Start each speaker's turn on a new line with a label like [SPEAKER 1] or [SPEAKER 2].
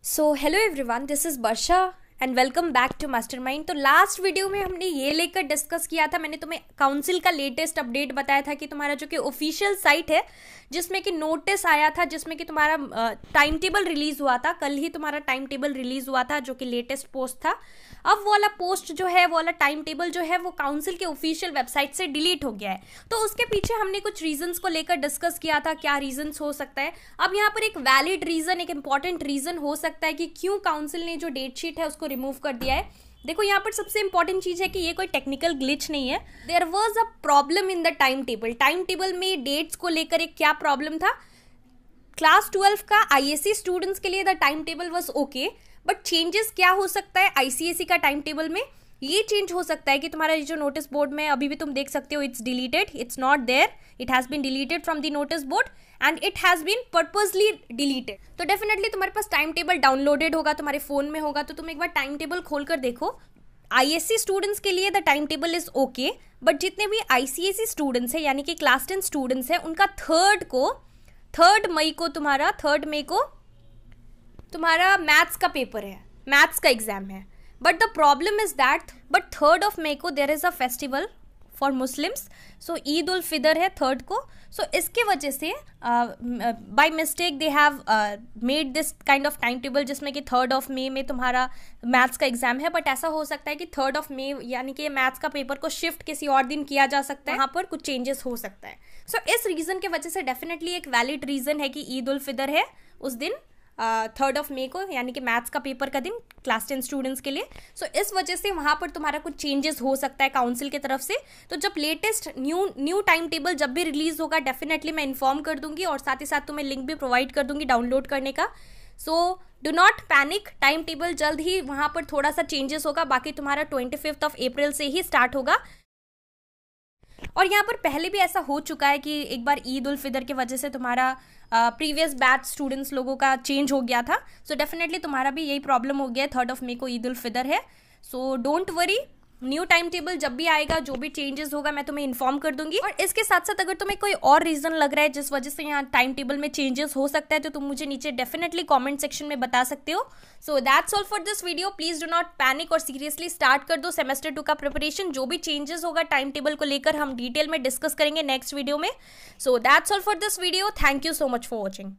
[SPEAKER 1] So, hello everyone, this is Barsha and welcome back to mind तो last video में हमने ये लेकर डिस्कस किया था मैंने तुम्हें काउंसिल का लेटेस्ट अपडेट बताया था कि तुम्हारा जो कि ऑफिशियल साइट है जिसमें कि नोटिस आया था जिसमें कि तुम्हारा टाइम टेबल रिलीज हुआ था कल ही तुम्हारा टाइम टेबल रिलीज हुआ था जो कि लेटेस्ट पोस्ट था अब वो वाला पोस्ट जो है वो वाला टाइम टेबल जो है वो काउंसिल के ऑफिशियल वेबसाइट से डिलीट हो गया है तो उसके पीछे हमने कुछ रीजन को लेकर डिस्कस किया था क्या रीजन हो सकता है अब यहाँ पर एक वैलिड रीजन एक इंपॉर्टेंट रीजन हो सकता है कि क्यों काउंसिल ने जो डेट शीट है उसको रिमूव कर दिया है देखो यहाँ पर सबसे इंपॉर्टेंट चीज़ है कि ये कोई टेक्निकल ग्लिच नहीं है there was a problem in the time table time table में डेट्स को लेकर एक क्या प्रॉब्लम था क्लास ट्वेल्व का आईएससी स्टूडेंट्स के लिए the time table was okay but changes क्या हो सकता है आईसीएसई e का टाइम टेबल में ये चेंज हो सकता है कि तुम्हारा ये जो नोटिस बोर्ड में अभी भी तुम देख सकते हो it's deleted it's not there it has been deleted from the notice board and it has been purposely deleted तो डेफिनेटली तुम्हारे पास टाइम टेबल डाउनलोडेड होगा तुम्हारे फ़ोन में होगा तो तुम एक बार टाइम टेबल खोल कर देखो आई एस सी स्टूडेंट्स के लिए the time table is okay but जितने भी आई सी एस सी स्टूडेंट्स हैं यानी कि क्लास टेन स्टूडेंट्स हैं उनका थर्ड को थर्ड मई को तुम्हारा थर्ड मई को तुम्हारा मैथ्स का पेपर है मैथ्स का एग्जाम है but the problem is that but third of May को there is a festival for Muslims so Eid ul Fitr है थर्ड को सो so, इसके वजह से by mistake they have made this kind of time table जिसमें कि थर्ड ऑफ मे में तुम्हारा मैथ्स का एग्जाम है बट ऐसा हो सकता है कि थर्ड ऑफ मे यानी कि मैथ्स का पेपर को शिफ्ट किसी और दिन किया जा सकता है यहाँ पर कुछ चेंजेस हो सकता है सो so, इस रीज़न के वजह से डेफिनेटली एक वैलिड रीज़न है कि ईद उल फितर है उस दिन थर्ड ऑफ मे को यानी कि मैथ्स का पेपर का दिन क्लास टेन स्टूडेंट्स के लिए सो so, इस वजह से वहाँ पर तुम्हारा कुछ चेंजेस हो सकता है काउंसिल की तरफ से तो जब latest new new time table जब भी रिलीज होगा डेफिनेटली मैं इन्फॉर्म कर दूंगी और साथ ही साथ तुम्हें लिंक भी प्रोवाइड कर दूंगी डाउनलोड करने का so do not panic time table जल्द ही वहाँ पर थोड़ा सा चेंजेस होगा बाकी तुम्हारा ट्वेंटी फिफ्थ ऑफ अप्रैल से ही स्टार्ट होगा और यहाँ पर पहले भी ऐसा हो चुका है कि एक बार ईद उल फितर की वजह से तुम्हारा प्रीवियस बैच स्टूडेंट्स लोगों का चेंज हो गया था सो so डेफिनेटली तुम्हारा भी यही प्रॉब्लम हो गया थर्ड ऑफ मे को ईद उल फितर है so don't worry new time table जब भी आएगा जो भी चेंजेस होगा मैं तुम्हें इन्फॉर्म कर दूंगी और इसके साथ साथ अगर तुम्हें कोई और रीजन लग रहा है जिस वजह से यहाँ टाइम टेबल में चेंजेस हो सकता है तो तुम मुझे नीचे डेफिनेटली कॉमेंट सेक्शन में बता सकते हो so that's all for this video please do not panic और सीरियसली स्टार्ट कर दो सेमेस्टर टू का प्रिपरेशन जो भी चेंजेस होगा टाइम टेबल को लेकर हम डिटेल में डिस्कस करेंगे नेक्स्ट वीडियो में so that's all for this video thank you so much for watching